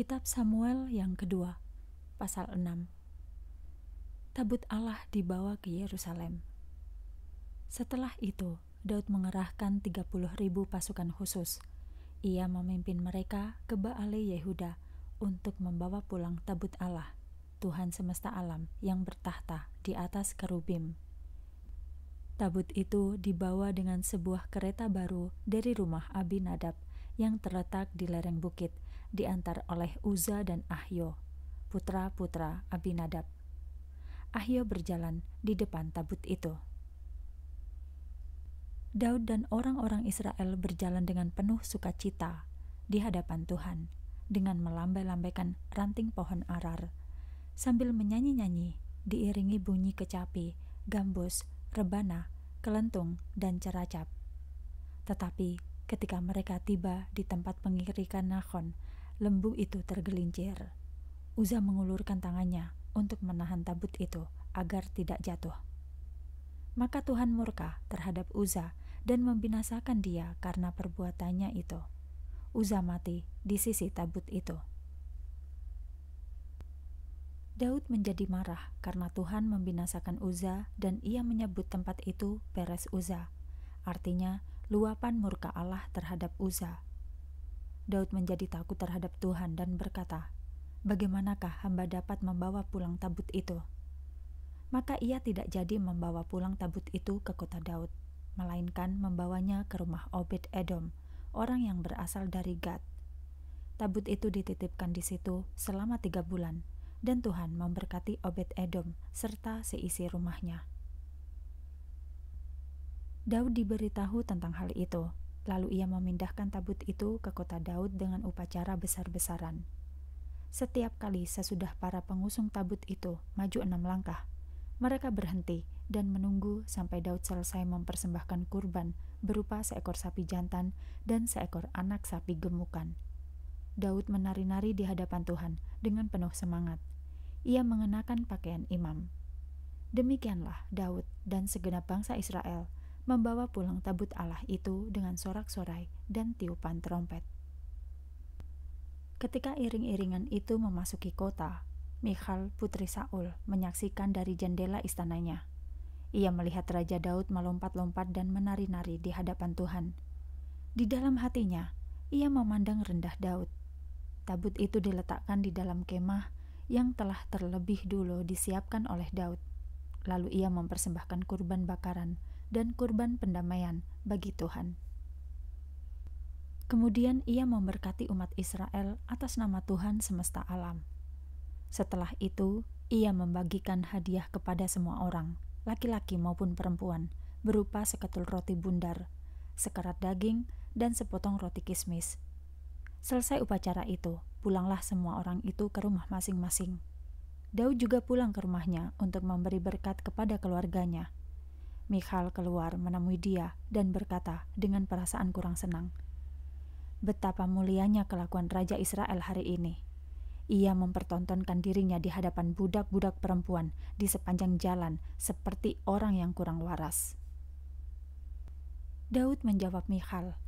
Kitab Samuel yang kedua, pasal 6. Tabut Allah dibawa ke Yerusalem. Setelah itu, Daud mengerahkan 30 ribu pasukan khusus. Ia memimpin mereka ke Baale Yehuda untuk membawa pulang tabut Allah, Tuhan semesta alam yang bertahta di atas kerubim. Tabut itu dibawa dengan sebuah kereta baru dari rumah Abinadab yang terletak di lereng bukit – diantar oleh Uza dan Ahyo, putra-putra Abinadab. Ahyo berjalan di depan tabut itu. Daud dan orang-orang Israel berjalan dengan penuh sukacita di hadapan Tuhan dengan melambai-lambaikan ranting pohon arar sambil menyanyi-nyanyi diiringi bunyi kecapi, gambus, rebana, kelentung, dan ceracap. Tetapi ketika mereka tiba di tempat pengirikan Nahon, Lembu itu tergelincir. Uza mengulurkan tangannya untuk menahan tabut itu agar tidak jatuh. Maka Tuhan murka terhadap Uza dan membinasakan dia karena perbuatannya itu. Uza mati di sisi tabut itu. Daud menjadi marah karena Tuhan membinasakan Uza dan ia menyebut tempat itu Peres Uza. Artinya, luapan murka Allah terhadap Uza Daud menjadi takut terhadap Tuhan dan berkata, "Bagaimanakah hamba dapat membawa pulang tabut itu?" Maka ia tidak jadi membawa pulang tabut itu ke kota Daud, melainkan membawanya ke rumah Obed Edom, orang yang berasal dari Gad. Tabut itu dititipkan di situ selama tiga bulan, dan Tuhan memberkati Obed Edom serta seisi rumahnya. Daud diberitahu tentang hal itu, Lalu ia memindahkan tabut itu ke kota Daud dengan upacara besar-besaran. Setiap kali sesudah para pengusung tabut itu maju enam langkah, mereka berhenti dan menunggu sampai Daud selesai mempersembahkan kurban berupa seekor sapi jantan dan seekor anak sapi gemukan. Daud menari-nari di hadapan Tuhan dengan penuh semangat. Ia mengenakan pakaian imam. Demikianlah Daud dan segenap bangsa Israel – membawa pulang tabut Allah itu dengan sorak-sorai dan tiupan trompet. Ketika iring-iringan itu memasuki kota, Michal putri Saul menyaksikan dari jendela istananya. Ia melihat Raja Daud melompat-lompat dan menari-nari di hadapan Tuhan. Di dalam hatinya, ia memandang rendah Daud. Tabut itu diletakkan di dalam kemah yang telah terlebih dulu disiapkan oleh Daud. Lalu ia mempersembahkan kurban bakaran dan kurban pendamaian bagi Tuhan. Kemudian ia memberkati umat Israel atas nama Tuhan semesta alam. Setelah itu, ia membagikan hadiah kepada semua orang, laki-laki maupun perempuan, berupa seketul roti bundar, sekerat daging, dan sepotong roti kismis. Selesai upacara itu, pulanglah semua orang itu ke rumah masing-masing. Daud juga pulang ke rumahnya untuk memberi berkat kepada keluarganya Michal keluar menemui dia dan berkata dengan perasaan kurang senang, "Betapa mulianya kelakuan Raja Israel hari ini. Ia mempertontonkan dirinya di hadapan budak-budak perempuan di sepanjang jalan seperti orang yang kurang waras." Daud menjawab Michal,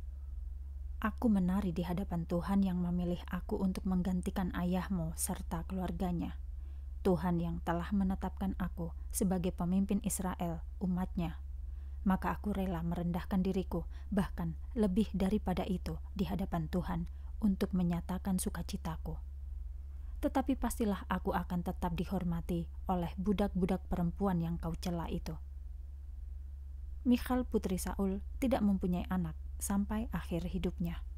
"Aku menari di hadapan Tuhan yang memilih aku untuk menggantikan ayahmu serta keluarganya." Tuhan yang telah menetapkan aku sebagai pemimpin Israel, umatnya. Maka aku rela merendahkan diriku, bahkan lebih daripada itu di hadapan Tuhan untuk menyatakan sukacitaku. Tetapi pastilah aku akan tetap dihormati oleh budak-budak perempuan yang kau celah itu. Michal putri Saul tidak mempunyai anak sampai akhir hidupnya.